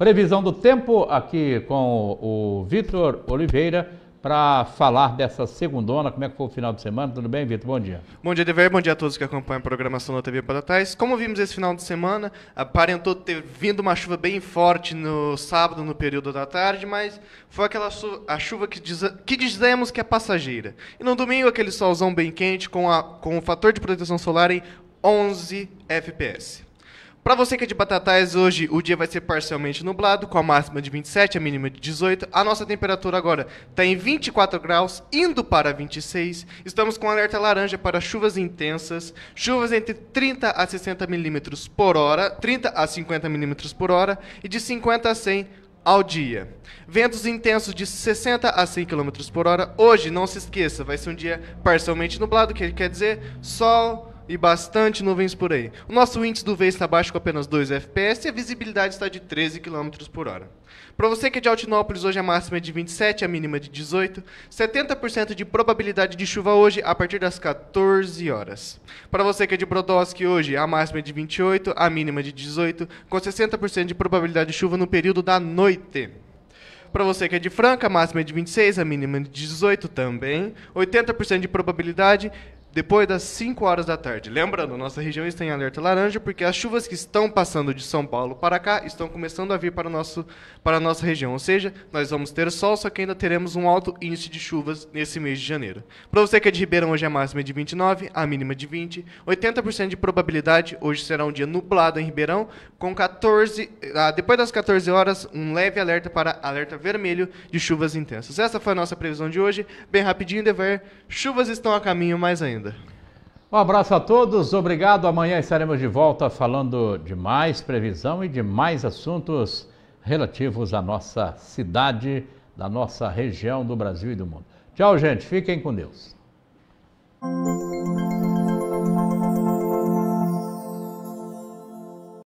Previsão do tempo aqui com o Vitor Oliveira para falar dessa segundona, como é que foi o final de semana. Tudo bem, Vitor? Bom dia. Bom dia, Dever. Bom dia a todos que acompanham a programação da TV Patatais. Como vimos esse final de semana, aparentou ter vindo uma chuva bem forte no sábado, no período da tarde, mas foi aquela a chuva que, diz, que dizemos que é passageira. E no domingo, aquele solzão bem quente com, a, com o fator de proteção solar em 11 FPS. Para você que é de Batatais, hoje o dia vai ser parcialmente nublado, com a máxima de 27, a mínima de 18. A nossa temperatura agora está em 24 graus, indo para 26. Estamos com alerta laranja para chuvas intensas, chuvas entre 30 a 60 milímetros por hora, 30 a 50 milímetros por hora e de 50 a 100 ao dia. Ventos intensos de 60 a 100 km por hora. Hoje, não se esqueça, vai ser um dia parcialmente nublado, que quer dizer sol, e bastante nuvens por aí. O nosso índice do V está baixo com apenas 2 FPS e a visibilidade está de 13 km por hora. Para você que é de Altinópolis, hoje a máxima é de 27, a mínima é de 18. 70% de probabilidade de chuva hoje a partir das 14 horas. Para você que é de Brodowski, hoje a máxima é de 28, a mínima é de 18, com 60% de probabilidade de chuva no período da noite. Para você que é de Franca, a máxima é de 26, a mínima é de 18 também. 80% de probabilidade depois das 5 horas da tarde. Lembrando, nossa região está em alerta laranja porque as chuvas que estão passando de São Paulo para cá estão começando a vir para, nosso, para a nossa região. Ou seja, nós vamos ter sol, só que ainda teremos um alto índice de chuvas nesse mês de janeiro. Para você que é de Ribeirão, hoje a é máxima é de 29, a mínima de 20. 80% de probabilidade, hoje será um dia nublado em Ribeirão, com 14, ah, depois das 14 horas, um leve alerta para alerta vermelho de chuvas intensas. Essa foi a nossa previsão de hoje, bem rapidinho, dever. Chuvas estão a caminho mais ainda ainda. Um abraço a todos, obrigado. Amanhã estaremos de volta falando de mais previsão e de mais assuntos relativos à nossa cidade, da nossa região, do Brasil e do mundo. Tchau, gente. Fiquem com Deus.